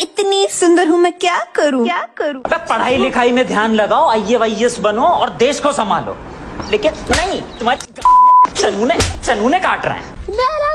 इतनी सुंदर हूँ मैं क्या करूँ क्या करूँ पढ़ाई लिखाई में ध्यान लगाओ आई ए बनो और देश को संभालो लेकिन नहीं तुम्हारी चनूने चनूने काट रहे हैं